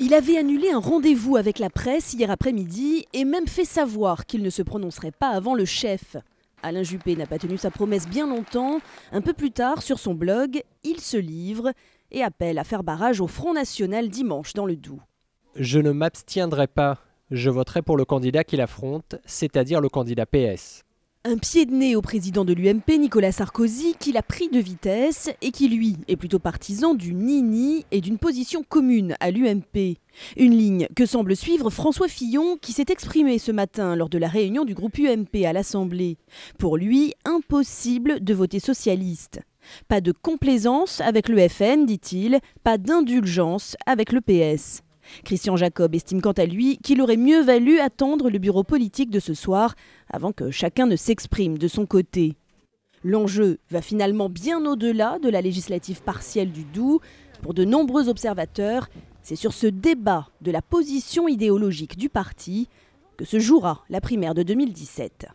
Il avait annulé un rendez-vous avec la presse hier après-midi et même fait savoir qu'il ne se prononcerait pas avant le chef. Alain Juppé n'a pas tenu sa promesse bien longtemps. Un peu plus tard, sur son blog, il se livre et appelle à faire barrage au Front National dimanche dans le Doubs. Je ne m'abstiendrai pas. Je voterai pour le candidat qu'il affronte, c'est-à-dire le candidat PS. Un pied de nez au président de l'UMP, Nicolas Sarkozy, qui l'a pris de vitesse et qui, lui, est plutôt partisan du ni-ni et d'une position commune à l'UMP. Une ligne que semble suivre François Fillon, qui s'est exprimé ce matin lors de la réunion du groupe UMP à l'Assemblée. Pour lui, impossible de voter socialiste. Pas de complaisance avec le FN, dit-il, pas d'indulgence avec le PS. Christian Jacob estime quant à lui qu'il aurait mieux valu attendre le bureau politique de ce soir avant que chacun ne s'exprime de son côté. L'enjeu va finalement bien au-delà de la législative partielle du Doubs. Pour de nombreux observateurs, c'est sur ce débat de la position idéologique du parti que se jouera la primaire de 2017.